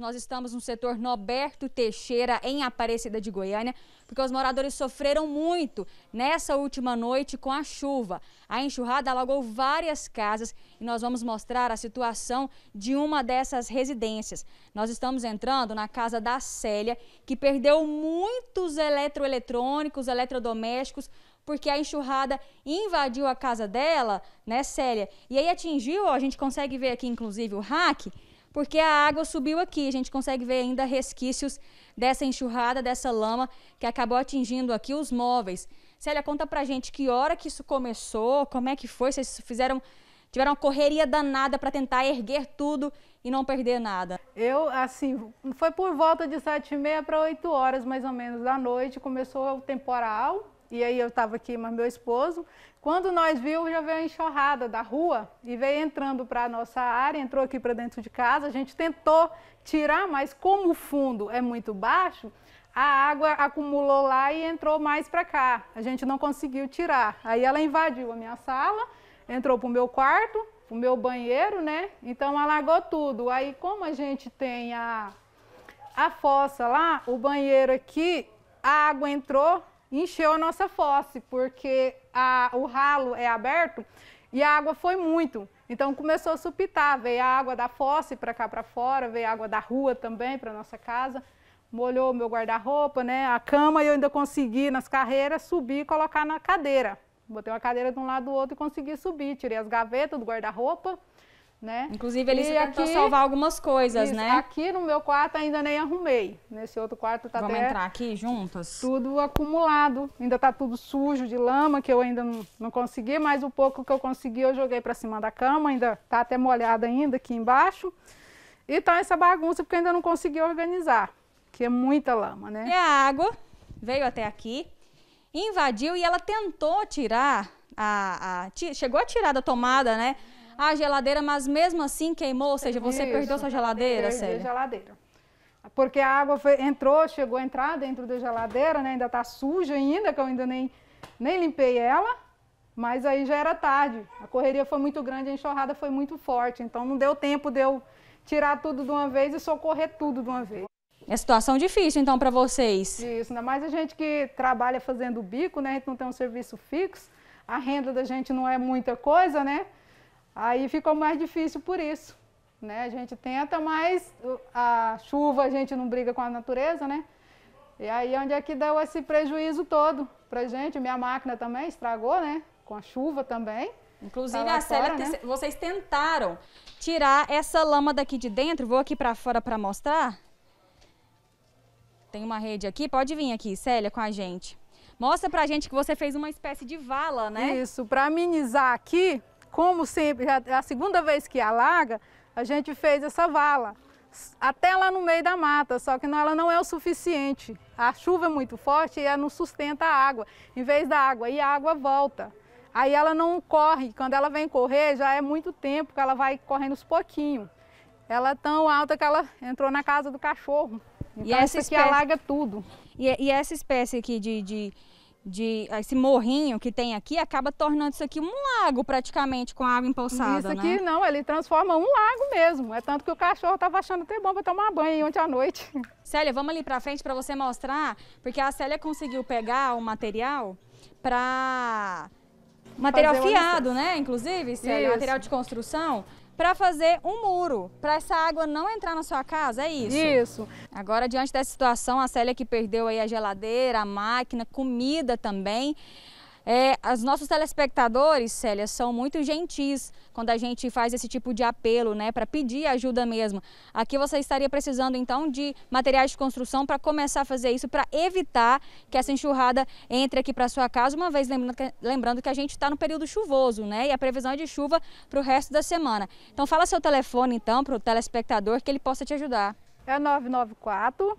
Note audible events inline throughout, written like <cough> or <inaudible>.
Nós estamos no setor Noberto Teixeira, em Aparecida de Goiânia, porque os moradores sofreram muito nessa última noite com a chuva. A enxurrada alagou várias casas e nós vamos mostrar a situação de uma dessas residências. Nós estamos entrando na casa da Célia, que perdeu muitos eletroeletrônicos, eletrodomésticos, porque a enxurrada invadiu a casa dela, né, Célia? E aí atingiu, ó, a gente consegue ver aqui, inclusive, o hack, porque a água subiu aqui. A gente consegue ver ainda resquícios dessa enxurrada, dessa lama que acabou atingindo aqui os móveis. Célia, conta pra gente que hora que isso começou, como é que foi, vocês fizeram, tiveram uma correria danada para tentar erguer tudo e não perder nada. Eu, assim, foi por volta de sete e meia para 8 horas, mais ou menos, da noite, começou o temporal, e aí eu estava aqui, mas meu esposo. Quando nós vimos, já veio a enxurrada da rua e veio entrando para a nossa área, entrou aqui para dentro de casa. A gente tentou tirar, mas como o fundo é muito baixo, a água acumulou lá e entrou mais para cá. A gente não conseguiu tirar. Aí ela invadiu a minha sala, entrou para o meu quarto, o meu banheiro, né? Então alagou tudo. Aí como a gente tem a, a fossa lá, o banheiro aqui, a água entrou encheu a nossa fosse, porque a, o ralo é aberto e a água foi muito. Então começou a supitar, veio a água da fosse para cá para fora, veio a água da rua também para nossa casa, molhou meu guarda-roupa, né? A cama eu ainda consegui nas carreiras subir e colocar na cadeira. Botei uma cadeira de um lado do outro e consegui subir, tirei as gavetas do guarda-roupa né? Inclusive, ele tentou aqui, salvar algumas coisas, isso, né? Aqui no meu quarto ainda nem arrumei. Nesse outro quarto tá Vamos até entrar aqui juntas? Tudo acumulado. Ainda tá tudo sujo de lama, que eu ainda não, não consegui, mas o pouco que eu consegui eu joguei para cima da cama, ainda tá até molhado ainda aqui embaixo. E tá essa bagunça porque ainda não consegui organizar, que é muita lama, né? E é a água veio até aqui, invadiu e ela tentou tirar a, a, chegou a tirar da tomada, né? a geladeira, mas mesmo assim queimou, ou seja, você perdeu sua geladeira, perdi Célia? a geladeira. Porque a água foi, entrou, chegou a entrar dentro da geladeira, né? Ainda está suja ainda, que eu ainda nem, nem limpei ela. Mas aí já era tarde. A correria foi muito grande, a enxurrada foi muito forte. Então não deu tempo de eu tirar tudo de uma vez e socorrer tudo de uma vez. É situação difícil, então, para vocês. Isso, ainda mais a gente que trabalha fazendo bico, né? A gente não tem um serviço fixo. A renda da gente não é muita coisa, né? Aí ficou mais difícil por isso. Né? A gente tenta, mas a chuva a gente não briga com a natureza, né? E aí é onde é que deu esse prejuízo todo pra gente? Minha máquina também estragou, né? Com a chuva também. Inclusive, a Célia, fora, né? vocês tentaram tirar essa lama daqui de dentro. Vou aqui para fora para mostrar. Tem uma rede aqui. Pode vir aqui, Célia, com a gente. Mostra pra gente que você fez uma espécie de vala, né? Isso, para amenizar aqui, como sempre, é a segunda vez que alaga, a gente fez essa vala até lá no meio da mata, só que ela não é o suficiente. A chuva é muito forte e ela não sustenta a água, em vez da água, e a água volta. Aí ela não corre, quando ela vem correr já é muito tempo que ela vai correndo uns pouquinhos. Ela é tão alta que ela entrou na casa do cachorro. Então e essa, essa espécie... que alaga tudo. E, e essa espécie aqui de, de de ah, esse morrinho que tem aqui acaba tornando isso aqui um lago praticamente com água empoçada, Isso aqui né? não, ele transforma um lago mesmo. É tanto que o cachorro estava achando até bom para tomar banho ontem à noite. <laughs> Célia, vamos ali para frente para você mostrar, porque a Célia conseguiu pegar o material para material fiado, né? Inclusive, Célia, material de construção para fazer um muro, para essa água não entrar na sua casa, é isso? Isso. Agora, diante dessa situação, a Célia que perdeu aí a geladeira, a máquina, comida também, é, os nossos telespectadores, Célia, são muito gentis quando a gente faz esse tipo de apelo, né, para pedir ajuda mesmo. Aqui você estaria precisando então de materiais de construção para começar a fazer isso, para evitar que essa enxurrada entre aqui para sua casa, uma vez lembrando que, lembrando que a gente está no período chuvoso, né, e a previsão é de chuva para o resto da semana. Então fala seu telefone então para o telespectador que ele possa te ajudar. É 994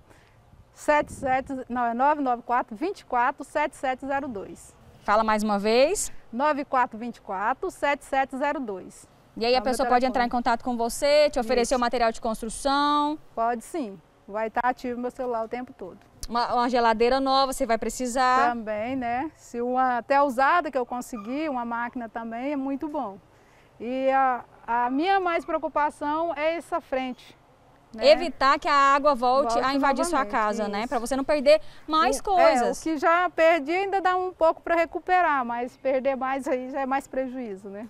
77, não, é 994 24 7702. Fala mais uma vez. 9424-7702. E aí a pessoa pode entrar em contato com você, te oferecer Isso. o material de construção? Pode sim. Vai estar ativo meu celular o tempo todo. Uma, uma geladeira nova, você vai precisar. Também, né? Se uma até usada que eu consegui, uma máquina também, é muito bom. E a, a minha mais preocupação é essa frente, né? Evitar que a água volte, volte a invadir sua casa, né? isso. né? Para você não perder mais o, é, coisas. É, o que já perdi ainda dá um pouco para recuperar, mas perder mais aí já é mais prejuízo, né?